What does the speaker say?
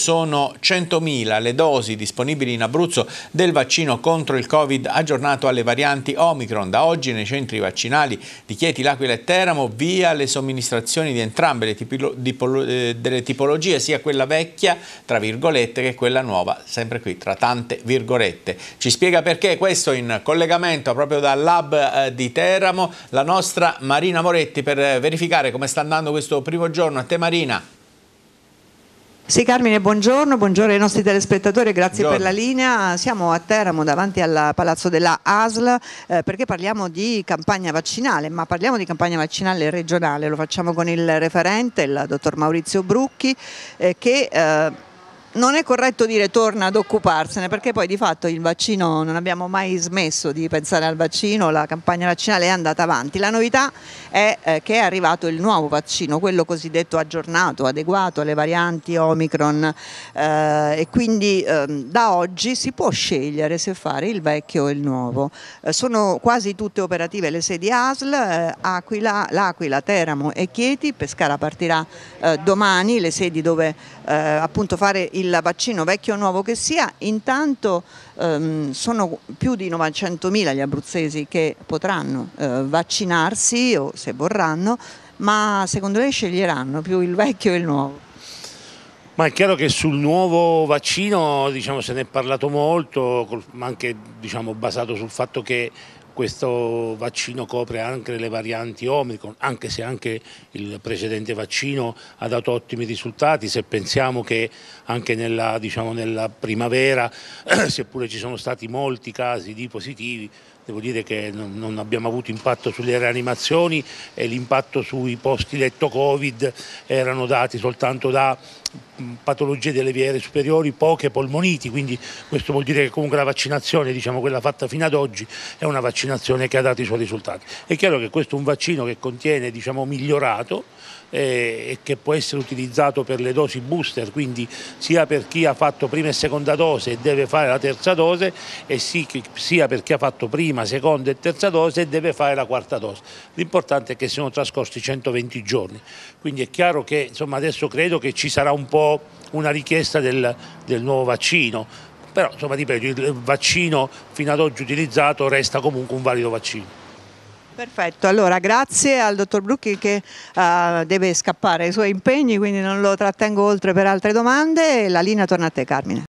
sono 100.000 le dosi disponibili in Abruzzo del vaccino contro il Covid aggiornato alle varianti Omicron. Da oggi nei centri vaccinali di Chieti, L'Aquila e Teramo via le somministrazioni di entrambe le tipolo, dipolo, eh, delle tipologie, sia quella vecchia, tra virgolette, che quella nuova, sempre qui, tra tante virgolette. Ci spiega perché questo in collegamento proprio dal lab eh, di Teramo, la nostra Marina Moretti per verificare come sta andando questo primo giorno. A te Marina. Sì Carmine, buongiorno, buongiorno ai nostri telespettatori, grazie buongiorno. per la linea. Siamo a Teramo davanti al Palazzo della ASL eh, perché parliamo di campagna vaccinale, ma parliamo di campagna vaccinale regionale, lo facciamo con il referente, il dottor Maurizio Brucchi, eh, che... Eh, non è corretto dire torna ad occuparsene perché poi di fatto il vaccino non abbiamo mai smesso di pensare al vaccino, la campagna vaccinale è andata avanti. La novità è eh, che è arrivato il nuovo vaccino, quello cosiddetto aggiornato, adeguato alle varianti Omicron eh, e quindi ehm, da oggi si può scegliere se fare il vecchio o il nuovo. Eh, sono quasi tutte operative le sedi ASL, Aquila, L'Aquila, Teramo e Chieti, Pescara partirà domani, le sedi dove appunto fare i il vaccino vecchio o nuovo che sia, intanto ehm, sono più di 900.000 gli abruzzesi che potranno eh, vaccinarsi o se vorranno, ma secondo lei sceglieranno più il vecchio e il nuovo? Ma è chiaro che sul nuovo vaccino diciamo, se ne è parlato molto, anche diciamo, basato sul fatto che questo vaccino copre anche le varianti Omicron, anche se anche il precedente vaccino ha dato ottimi risultati, se pensiamo che anche nella, diciamo, nella primavera, seppure ci sono stati molti casi di positivi, devo dire che non abbiamo avuto impatto sulle reanimazioni e l'impatto sui posti letto Covid erano dati soltanto da Mm, patologie delle vie superiori, poche polmoniti, quindi questo vuol dire che comunque la vaccinazione, diciamo quella fatta fino ad oggi, è una vaccinazione che ha dato i suoi risultati. È chiaro che questo è un vaccino che contiene, diciamo, migliorato eh, e che può essere utilizzato per le dosi booster, quindi sia per chi ha fatto prima e seconda dose e deve fare la terza dose, e sia per chi ha fatto prima, seconda e terza dose e deve fare la quarta dose. L'importante è che siano trascorsi 120 giorni, quindi è chiaro che insomma, adesso credo che ci sarà un un po' una richiesta del, del nuovo vaccino, però insomma ripeto, il vaccino fino ad oggi utilizzato resta comunque un valido vaccino. Perfetto, allora grazie al dottor Brucchi che uh, deve scappare ai suoi impegni, quindi non lo trattengo oltre per altre domande. La linea torna a te Carmine.